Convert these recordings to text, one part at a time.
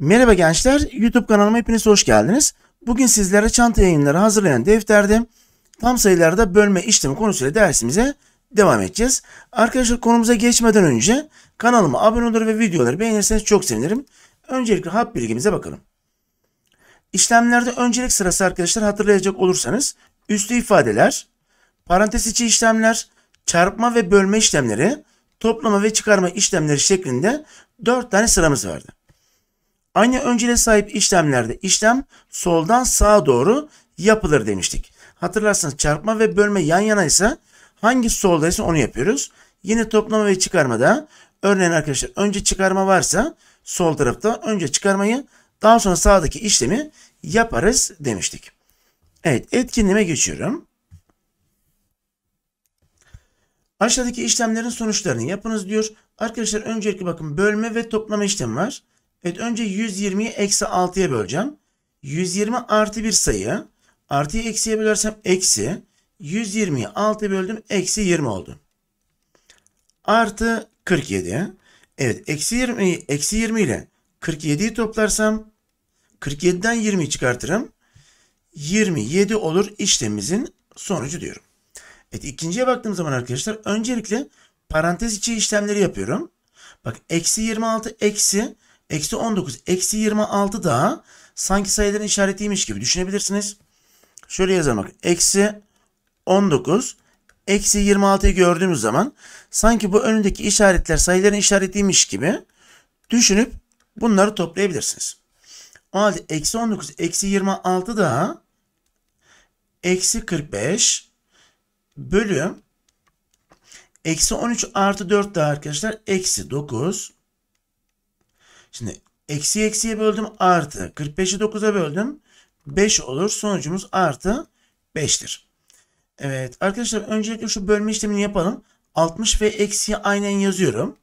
Merhaba gençler, YouTube kanalıma hepiniz hoş geldiniz. Bugün sizlere çanta yayınları hazırlayan defterde tam sayılarda bölme işlemi konusuyla dersimize devam edeceğiz. Arkadaşlar konumuza geçmeden önce kanalıma abone olur ve videoları beğenirseniz çok sevinirim. Öncelikle hap bilgimize bakalım. İşlemlerde öncelik sırası arkadaşlar hatırlayacak olursanız üstü ifadeler, parantez içi işlemler, çarpma ve bölme işlemleri, toplama ve çıkarma işlemleri şeklinde 4 tane sıramız vardı. Aynı öncele sahip işlemlerde işlem soldan sağa doğru yapılır demiştik. Hatırlarsanız çarpma ve bölme yan yana ise hangi soldaysa onu yapıyoruz. Yine toplama ve çıkarmada örneğin arkadaşlar önce çıkarma varsa sol tarafta önce çıkarmayı daha sonra sağdaki işlemi yaparız demiştik. Evet etkinliğe geçiyorum. Aşağıdaki işlemlerin sonuçlarını yapınız diyor. Arkadaşlar öncelikle bakın bölme ve toplama işlemi var. Evet önce 120'yi eksi 6'ya böleceğim. 120 artı bir sayı. Artıyı eksiye bölersem eksi. 120'yi 6'ya böldüm. Eksi 20 oldu. Artı 47. Evet eksi 20'yi eksi 20 ile 47'yi toplarsam 47'den 20'yi çıkartırım. 27 olur işlemimizin sonucu diyorum. Evet ikinciye baktığım zaman arkadaşlar öncelikle parantez içi işlemleri yapıyorum. Bak eksi 26 eksi Eksi 19, eksi 26 da sanki sayıların işaretiymiş gibi düşünebilirsiniz. Şöyle yazalım bak. Eksi 19, eksi 26'yı gördüğümüz zaman sanki bu önündeki işaretler sayıların işaretiymiş gibi düşünüp bunları toplayabilirsiniz. O halde eksi 19, eksi 26 da eksi 45 bölü eksi 13 artı 4 da arkadaşlar eksi 9 Şimdi eksi eksiye böldüm artı. 45'i 9'a böldüm. 5 olur. Sonucumuz artı 5'tir. Evet arkadaşlar öncelikle şu bölme işlemini yapalım. 60 ve eksiyi aynen yazıyorum.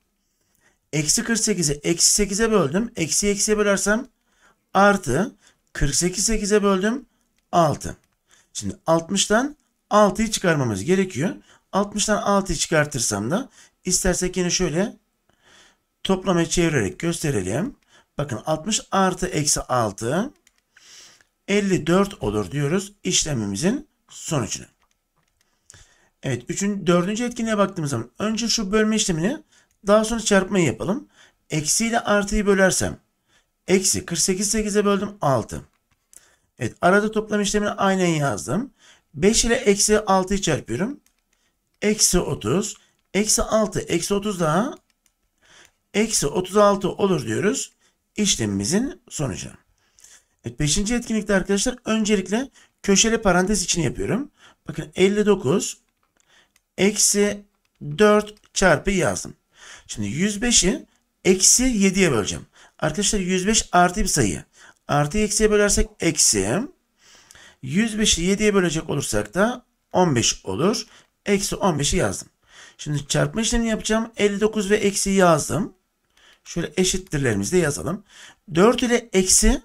Eksi 48'i eksi 8'e böldüm. Eksi eksiye bölersem artı 48 8'e böldüm 6. Şimdi 60'tan 6'yı çıkarmamız gerekiyor. 60'tan 6'yı çıkartırsam da istersek yine şöyle toplamaya çevirerek gösterelim. Bakın 60 artı eksi 6 54 olur diyoruz işlemimizin sonucunu. Evet üçün, dördüncü etkinliğe baktığımız zaman önce şu bölme işlemini daha sonra çarpmayı yapalım. Eksi ile artıyı bölersem eksi 48 8'e böldüm 6. Evet arada toplam işlemini aynen yazdım. 5 ile eksi 6'yı çarpıyorum. Eksi 30. Eksi 6 eksi 30 daha eksi 36 olur diyoruz işlemimizin sonucu. Evet, beşinci etkinlikte arkadaşlar öncelikle köşeli parantez için yapıyorum. Bakın 59 eksi 4 çarpı yazdım. Şimdi 105'i eksi 7'ye böleceğim. Arkadaşlar 105 artı bir sayı. Artı eksiye bölersek eksi. 105'i 7'ye bölecek olursak da 15 olur. Eksi 15'i yazdım. Şimdi çarpma işlemini yapacağım. 59 ve eksi yazdım. Şöyle eşittirlerimizi de yazalım. 4 ile eksi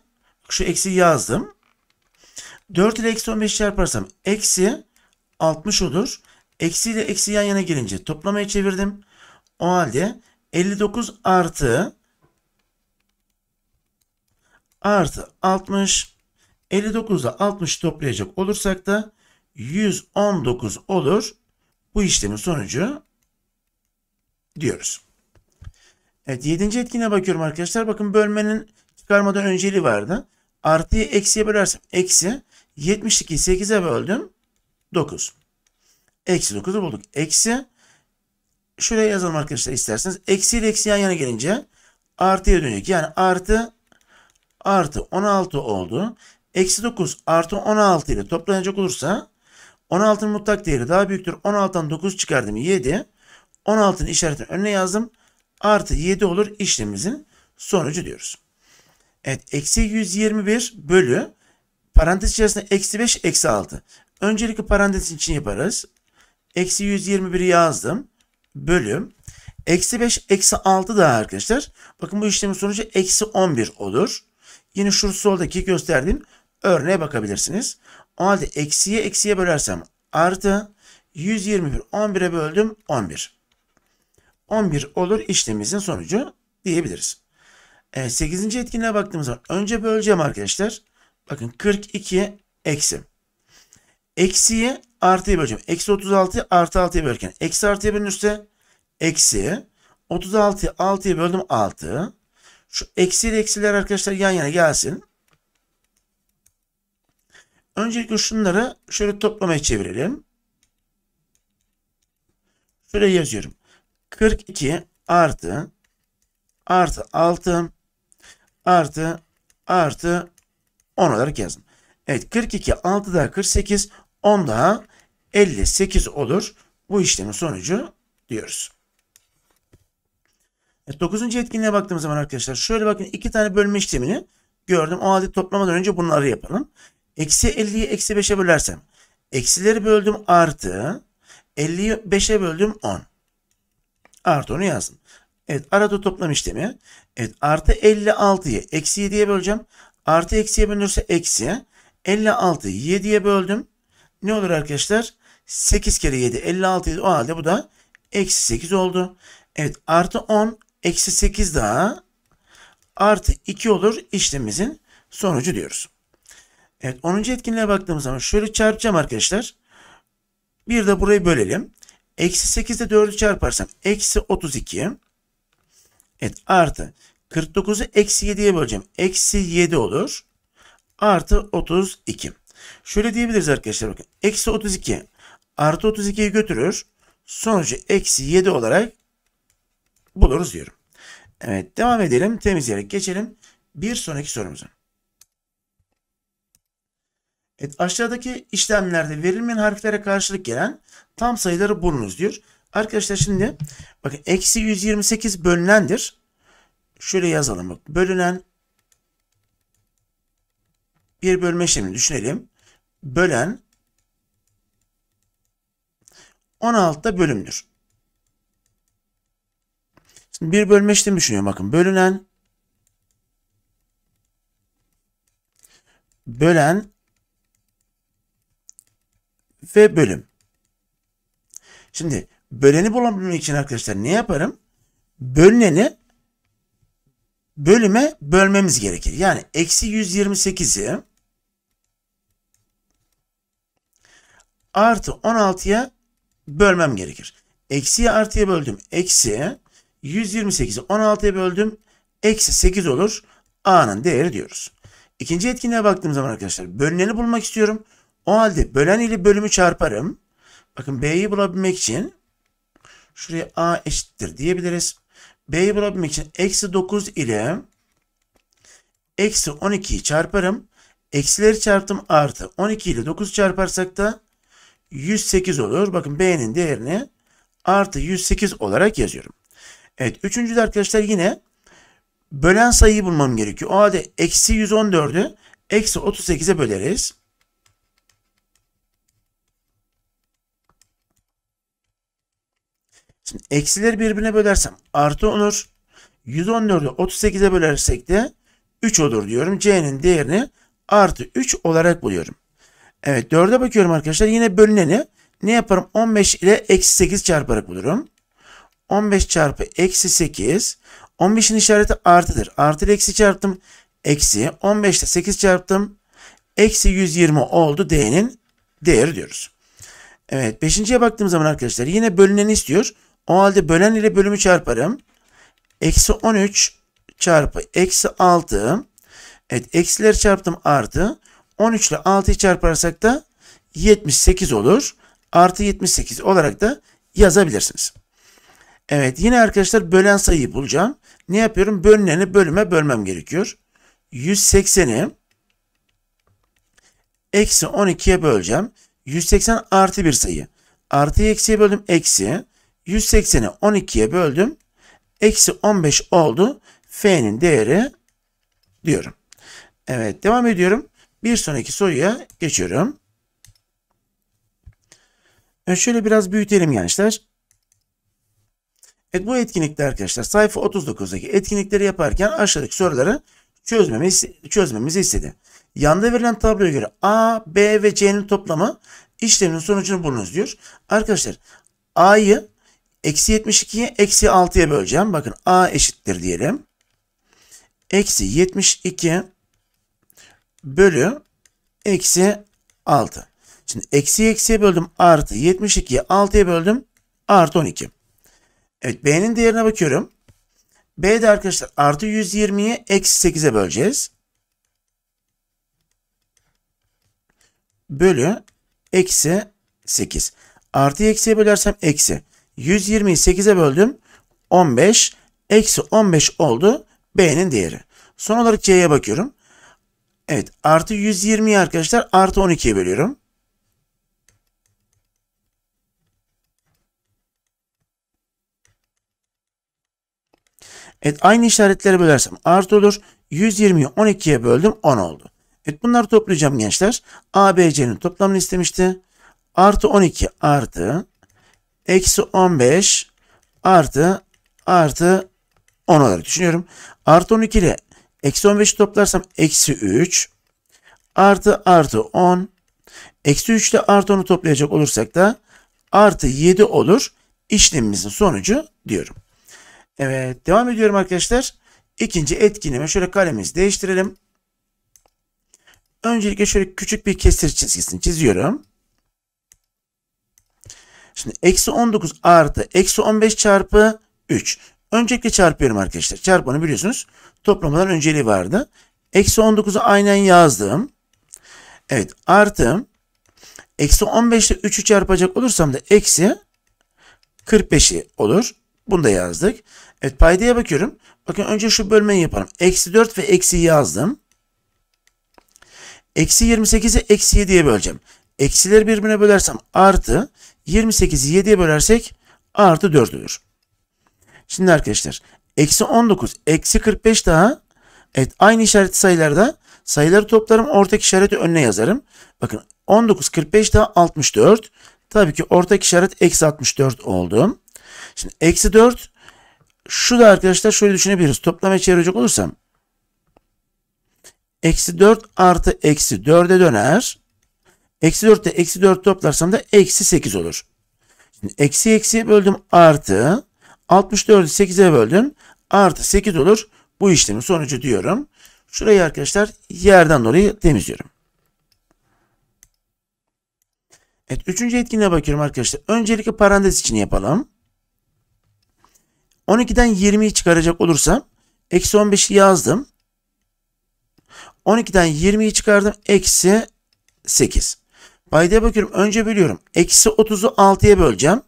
şu eksi yazdım. 4 ile eksi 15 çarparsam eksi 60 olur. Eksi ile eksi yan yana gelince toplamaya çevirdim. O halde 59 artı artı 60 59 ile 60 toplayacak olursak da 119 olur. Bu işlemin sonucu diyoruz. Evet 7. etkine bakıyorum arkadaşlar. Bakın bölmenin çıkarmadan önceliği vardı. Artıyı eksiye bölersem eksi 72'yi 8'e böldüm. 9. Eksi 9'u bulduk. Eksi şöyle yazalım arkadaşlar isterseniz. Eksi ile eksi yan yana gelince artıya dönüyor Yani artı artı 16 oldu. Eksi 9 artı 16 ile toplanacak olursa 16'nın mutlak değeri daha büyüktür. 16'dan 9 çıkardım 7. 16'nın işaretini önüne yazdım artı 7 olur işlemimizin sonucu diyoruz. Evet eksi 121 bölü parantez içerisinde eksi 5 eksi 6. Öncelikle parantez için yaparız. Eksi 121'i yazdım. Bölüm. Eksi 5 eksi 6 daha arkadaşlar. Bakın bu işlemin sonucu eksi 11 olur. Yine şu soldaki gösterdiğim örneğe bakabilirsiniz. O halde eksiye eksiye bölersem artı 121 11'e böldüm 11. 11 olur işlemimizin sonucu diyebiliriz. Evet 8. etkinliğe baktığımızda önce böleceğim arkadaşlar. Bakın 42 eksi. Eksiyi artıya böleceğim. Eksi 36 artı 6'ya bölürken eksi artıya bölünürse eksi 36'yı 6'ya böldüm 6. Şu eksiyle eksiler arkadaşlar yan yana gelsin. Öncelikle şunları şöyle toplamaya çevirelim. Şöyle yazıyorum. 42 artı artı 6 artı artı 10 olarak yazdım. Evet 42 6 daha 48 10 daha 58 olur. Bu işlemin sonucu diyoruz. Evet, 9. etkinliğe baktığımız zaman arkadaşlar şöyle bakın iki tane bölme işlemini gördüm. O halde toplamadan önce bunları yapalım. Eksi 50'yi eksi 5'e bölersem eksileri böldüm artı 50'yi 5'e böldüm 10. Artı onu yazdım. Evet arada toplam işlemi. Evet artı 56'yı eksi 7'ye böleceğim. Artı eksiye bölünürse eksi. 56'yı 7'ye böldüm. Ne olur arkadaşlar? 8 kere 7 56 o halde bu da eksi 8 oldu. Evet artı 10 eksi 8 daha artı 2 olur işlemimizin sonucu diyoruz. Evet 10. etkinliğe baktığımız zaman şöyle çarpacağım arkadaşlar. Bir de burayı bölelim. Eksi 8 ile 4'ü çarparsam eksi 32. Evet artı 49'u eksi 7'ye böleceğim. Eksi 7 olur. Artı 32. Şöyle diyebiliriz arkadaşlar bakın. Eksi 32 artı 32'yi götürür. Sonucu eksi 7 olarak buluruz diyorum. Evet devam edelim. Temizleyerek geçelim. Bir sonraki sorumuza. Evet, aşağıdaki işlemlerde verilmeyen harflere karşılık gelen Tam sayıları bulunuz diyor. Arkadaşlar şimdi bakın eksi 128 bölünendir. Şöyle yazalım. Bak, bölünen bir bölme işlemini düşünelim. Bölen 16'da bölümdür. Şimdi bir bölme işlemi düşünüyorum. Bakın bölünen bölen ve bölüm. Şimdi böleni bulabilmek için arkadaşlar ne yaparım? Bölüneni bölüme bölmemiz gerekir. Yani eksi 128'i artı 16'ya bölmem gerekir. Eksiye artıya böldüm. Eksi 128'i 16'ya böldüm. Eksi 8 olur. A'nın değeri diyoruz. İkinci etkinliğe baktığım zaman arkadaşlar bölüneni bulmak istiyorum. O halde bölen ile bölümü çarparım. Bakın B'yi bulabilmek için şuraya A eşittir diyebiliriz. B'yi bulabilmek için eksi 9 ile eksi 12'yi çarparım. Eksileri çarptım artı 12 ile 9 çarparsak da 108 olur. Bakın B'nin değerini artı 108 olarak yazıyorum. Evet üçüncüde arkadaşlar yine bölen sayıyı bulmam gerekiyor. O halde eksi 114'ü eksi 38'e böleriz. Şimdi eksileri birbirine bölersem artı olur. 114'ü 38'e bölersek de 3 olur diyorum. C'nin değerini artı 3 olarak buluyorum. Evet 4'e bakıyorum arkadaşlar. Yine bölüneni ne yaparım? 15 ile eksi 8 çarparak bulurum. 15 çarpı eksi 8. 15'in işareti artıdır. Artı ile eksi çarptım. Eksi. 15 ile 8 çarptım. Eksi 120 oldu. D'nin değeri diyoruz. Evet 5.ye baktığım zaman arkadaşlar yine bölüneni istiyor. O halde bölen ile bölümü çarparım. Eksi 13 çarpı eksi 6. Evet eksileri çarptım artı. 13 ile 6'yı çarparsak da 78 olur. Artı 78 olarak da yazabilirsiniz. Evet yine arkadaşlar bölen sayıyı bulacağım. Ne yapıyorum? Bölüneni bölüme bölmem gerekiyor. 180'i eksi 12'ye böleceğim. 180 artı bir sayı. Artı eksiye böldüm eksi. 180'i 12'ye böldüm. Eksi 15 oldu. F'nin değeri diyorum. Evet devam ediyorum. Bir sonraki soruya geçiyorum. Şöyle biraz büyütelim gençler. Evet bu etkinlikte arkadaşlar sayfa 39'daki etkinlikleri yaparken aşağıdaki soruları çözmemizi, çözmemizi istedi. Yanda verilen tabloya göre A, B ve C'nin toplamı işleminin sonucunu bulunuz diyor. Arkadaşlar A'yı Eksi 72'yi eksi 6'ya böleceğim. Bakın A eşittir diyelim. Eksi 72 bölü eksi 6. Şimdi eksi eksiye böldüm artı 72'yi 6'ya böldüm artı 12. Evet B'nin değerine bakıyorum. B'de arkadaşlar artı 120'yi eksi 8'e böleceğiz. Bölü eksi 8. Artı eksiye bölersem eksi. 120'yi 8'e böldüm. 15. Eksi 15 oldu B'nin değeri. Son olarak C'ye bakıyorum. Evet artı 120'yi arkadaşlar artı 12'ye bölüyorum. Evet aynı işaretlere bölersem artı olur. 120'yi 12'ye böldüm 10 oldu. Evet bunları toplayacağım gençler. A, b, c'nin toplamını istemişti. Artı 12 artı eksi 15 artı artı 10 olarak düşünüyorum. Artı 12 ile eksi 15'i toplarsam eksi 3 artı artı 10 eksi 3 ile artı 10'u toplayacak olursak da artı 7 olur işlemimizin sonucu diyorum. Evet devam ediyorum arkadaşlar. İkinci etkinime şöyle kalemimizi değiştirelim. Öncelikle şöyle küçük bir kesir çizgisini çiziyorum. Şimdi eksi 19 artı eksi 15 çarpı 3. Öncelikle çarpıyorum arkadaşlar. Çarpanı biliyorsunuz toplamadan önceliği vardı. Eksi 19'u aynen yazdım. Evet artı eksi 15 ile 3'ü çarpacak olursam da eksi 45'i olur. Bunu da yazdık. Evet paydaya bakıyorum. Bakın önce şu bölmeyi yapalım. Eksi 4 ve eksi yazdım. Eksi 28'i eksi 7'ye böleceğim. Eksileri birbirine bölersem artı 28'i 7'ye bölersek artı 4 olur. Şimdi arkadaşlar eksi 19 eksi 45 daha evet aynı işaret sayılarda sayıları toplarım ortak işareti önüne yazarım. Bakın 19 45 daha 64 tabii ki ortak işaret eksi 64 oldu. Şimdi eksi 4 şu da arkadaşlar şöyle düşünebiliriz toplamaya çevirecek olursam eksi 4 artı eksi 4'e döner. Eksi 4 ile eksi 4 toplarsam da eksi 8 olur. Şimdi eksi eksi böldüm artı. 64'ü 8'e böldüm. Artı 8 olur. Bu işlemin sonucu diyorum. Şurayı arkadaşlar yerden dolayı temizliyorum. Evet üçüncü etkinliğe bakıyorum arkadaşlar. Öncelikle parantez için yapalım. 12'den 20'yi çıkaracak olursam eksi 15'i yazdım. 12'den 20'yi çıkardım. Eksi 8. Paydaya bakıyorum. Önce biliyorum. Eksi 30'u 6'ya böleceğim.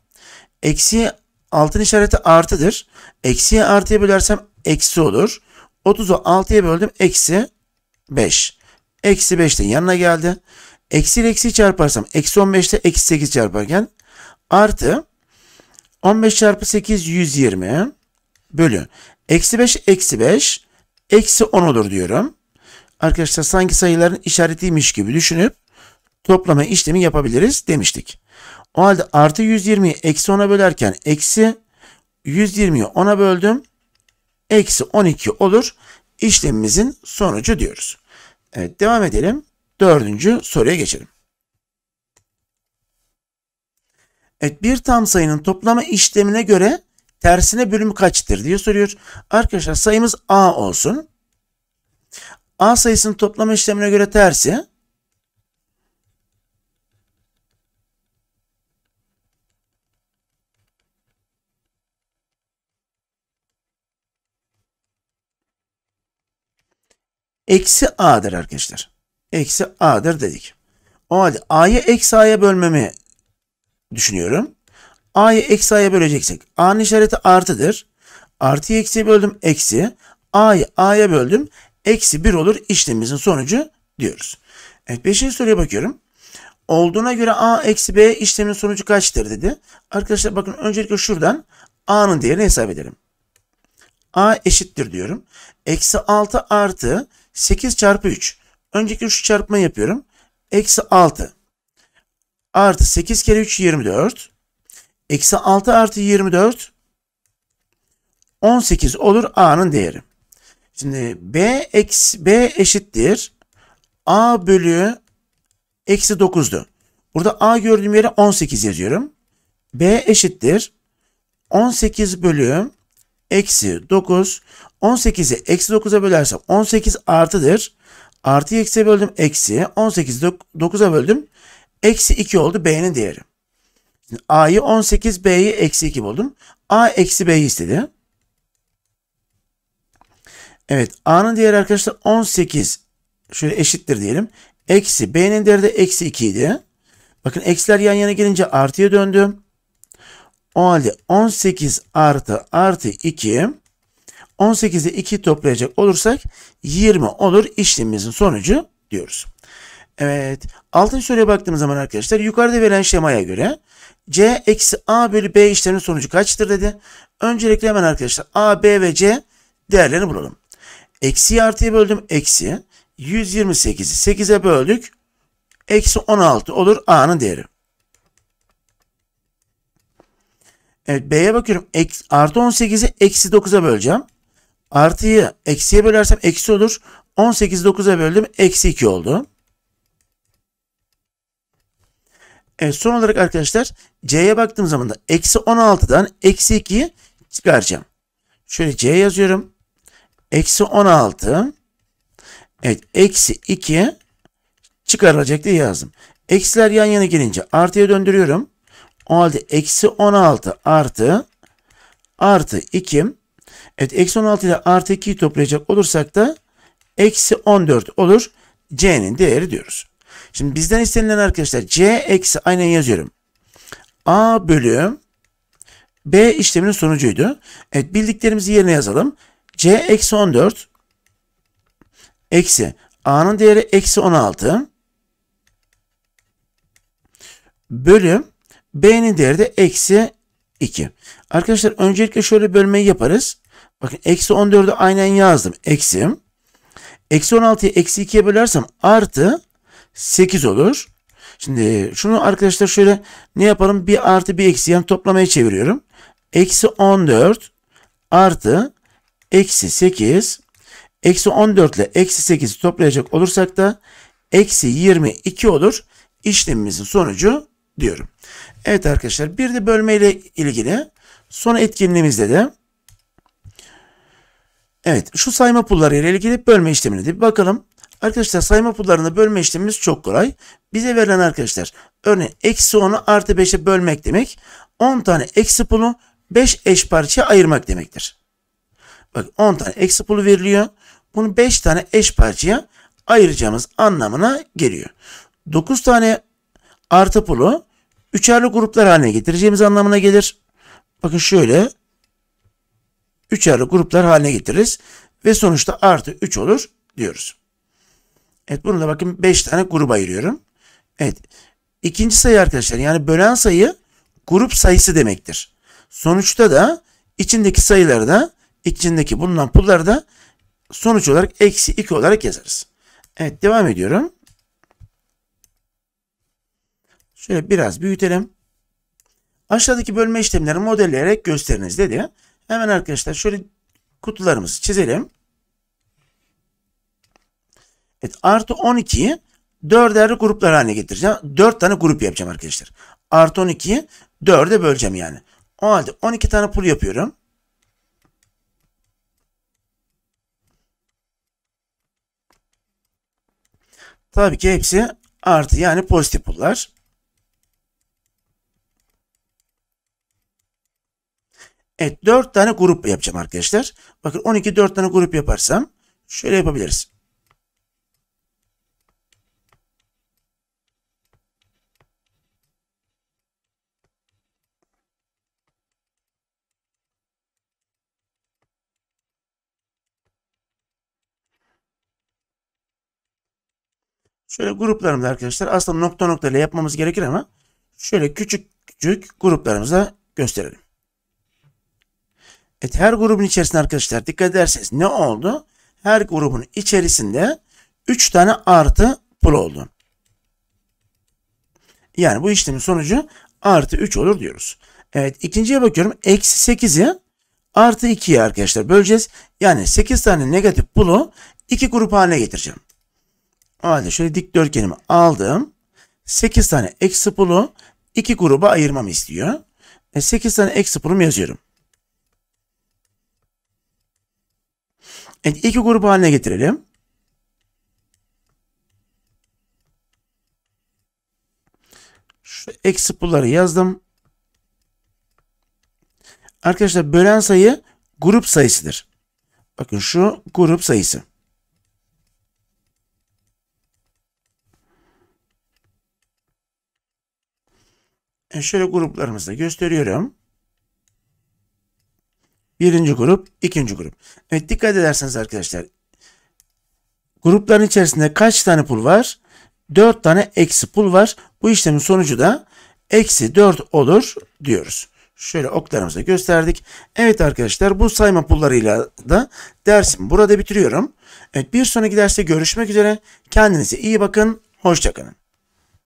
Eksi altın işareti artıdır. Eksiye artıya bölersem eksi olur. 30'u 6'ya böldüm. Eksi 5. Eksi 5'ten yanına geldi. Eksi ile eksi çarparsam eksi 15'te eksi 8 çarparken artı 15 çarpı 8 120 bölü. Eksi 5 eksi 5 eksi 10 olur diyorum. Arkadaşlar sanki sayıların işaretiymiş gibi düşünüp toplama işlemi yapabiliriz demiştik. O halde artı 120'yi eksi 10'a bölerken eksi 120'yi 10'a böldüm. Eksi 12 olur. İşlemimizin sonucu diyoruz. Evet devam edelim. Dördüncü soruya geçelim. Evet bir tam sayının toplama işlemine göre tersine bölümü kaçtır diye soruyor. Arkadaşlar sayımız A olsun. A sayısının toplama işlemine göre tersi eksi a'dır arkadaşlar. Eksi a'dır dedik. O halde a'yı eksi a'ya bölmemi düşünüyorum. a'yı eksi a'ya böleceksek a'nın işareti artıdır. Artıyı eksiye böldüm eksi. a'yı a'ya böldüm eksi 1 olur işlemimizin sonucu diyoruz. Evet 5. soruya bakıyorum. Olduğuna göre a eksi b işleminin sonucu kaçtır dedi. Arkadaşlar bakın öncelikle şuradan a'nın değerini hesap edelim. a eşittir diyorum. Eksi 6 artı 8 çarpı 3. Önceki 3 çarpma yapıyorum. Eksi 6. Artı 8 kere 3 24. Eksi 6 artı 24. 18 olur A'nın değeri. Şimdi B, eksi, B eşittir. A bölü eksi 9'du. Burada A gördüğüm yere 18 yazıyorum. B eşittir. 18 bölü eksi 9. 18'i eksi 9'a bölersem 18 artıdır. Artı eksiye böldüm eksi. 18'i 9'a böldüm. Eksi 2 oldu B'nin değeri. Şimdi A'yı 18, B'yi eksi 2 buldum. A eksi B'yi istedi. Evet A'nın değeri arkadaşlar 18 şöyle eşittir diyelim. Eksi B'nin değeri de eksi 2 idi. Bakın eksiler yan yana gelince artıya döndü. O halde 18 artı artı 2 18'e 2 toplayacak olursak 20 olur işlemimizin sonucu diyoruz. Evet. Altıncı soruya baktığımız zaman arkadaşlar yukarıda verilen şemaya göre C eksi A bölü B işleminin sonucu kaçtır dedi. Öncelikle hemen arkadaşlar A, B ve C değerlerini bulalım. Eksi artıya böldüm. Eksi 128'i 8'e böldük. Eksi 16 olur A'nın değeri. Evet B'ye bakıyorum. Eks, artı 18'i eksi 9'a böleceğim. Artıyı eksiye bölersem eksi olur. 18 9'a böldüm. Eksi 2 oldu. Evet son olarak arkadaşlar C'ye baktığım zaman da eksi 16'dan eksi 2'yi çıkaracağım. Şöyle C yazıyorum. Eksi 16. Evet eksi 2 çıkarılacak diye yazdım. Eksiler yan yana gelince artıya döndürüyorum. 16 eksi 16 artı artı 2. Evet eksi 16 ile artı 2'yi toplayacak olursak da eksi 14 olur. C'nin değeri diyoruz. Şimdi bizden istenilen arkadaşlar C eksi aynen yazıyorum. A bölü B işleminin sonucuydu. Evet bildiklerimizi yerine yazalım. C eksi 14 eksi A'nın değeri eksi 16 bölü B'nin değeri de eksi 2. Arkadaşlar öncelikle şöyle bölmeyi yaparız. Bakın eksi 14'ü aynen yazdım. Eksi. Eksi 16'yı eksi 2'ye bölersem artı 8 olur. Şimdi şunu arkadaşlar şöyle ne yapalım? Bir artı bir eksi yani toplamaya çeviriyorum. Eksi 14 artı eksi 8 eksi 14 ile eksi 8'i toplayacak olursak da eksi 22 olur. İşlemimizin sonucu diyorum. Evet arkadaşlar bir de bölme ile ilgili son etkinliğimizde de evet şu sayma pulları ile ilgili bölme işlemini de bakalım. Arkadaşlar sayma pullarında bölme işlemimiz çok kolay. Bize verilen arkadaşlar örneğin eksi 10'u artı 5'e bölmek demek 10 tane eksi pulu 5 eş parçaya ayırmak demektir. Bak 10 tane eksi pulu veriliyor. Bunu 5 tane eş parçaya ayıracağımız anlamına geliyor. 9 tane artı pulu üçerli gruplar haline getireceğimiz anlamına gelir. Bakın şöyle üçerli gruplar haline getiririz ve sonuçta artı 3 olur diyoruz. Evet bunu da bakın 5 tane gruba ayırıyorum. Evet ikinci sayı arkadaşlar yani bölen sayı grup sayısı demektir. Sonuçta da içindeki sayıları da içindeki bulunan pulları da sonuç olarak eksi 2 olarak yazarız. Evet devam ediyorum. Şöyle biraz büyütelim. Aşağıdaki bölme işlemleri modelleyerek gösteriniz dedi. Hemen arkadaşlar şöyle kutularımızı çizelim. Evet, artı 12'yi değerli gruplar haline getireceğim. 4 tane grup yapacağım arkadaşlar. Artı 12'yi 4'e böleceğim yani. O halde 12 tane pul yapıyorum. Tabii ki hepsi artı yani pozitif pullar. Evet 4 tane grup yapacağım arkadaşlar. Bakın 12 4 tane grup yaparsam şöyle yapabiliriz. Şöyle gruplarımızı arkadaşlar aslında nokta nokta ile yapmamız gerekir ama şöyle küçük küçük gruplarımıza gösterelim. Evet her grubun içerisinde arkadaşlar dikkat ederseniz ne oldu? Her grubun içerisinde 3 tane artı pul oldu. Yani bu işlemin sonucu artı 3 olur diyoruz. Evet ikinciye bakıyorum. Eksi 8'i artı 2'ye arkadaşlar böleceğiz. Yani 8 tane negatif pulu 2 grup haline getireceğim. O halde şöyle dikdörtgenimi aldım. 8 tane eksi pulu 2 gruba ayırmamı istiyor. E 8 tane eksi pulumu yazıyorum. Evet iki grup haline getirelim. Şu eksi pulları yazdım. Arkadaşlar bölen sayı grup sayısıdır. Bakın şu grup sayısı. E şöyle gruplarımızı gösteriyorum. Birinci grup, ikinci grup. Evet dikkat ederseniz arkadaşlar. Grupların içerisinde kaç tane pul var? 4 tane eksi pul var. Bu işlemin sonucu da eksi 4 olur diyoruz. Şöyle oklarımızı gösterdik. Evet arkadaşlar bu sayma pullarıyla da dersimi burada bitiriyorum. Evet bir sonraki derste görüşmek üzere. Kendinize iyi bakın. Hoşçakalın.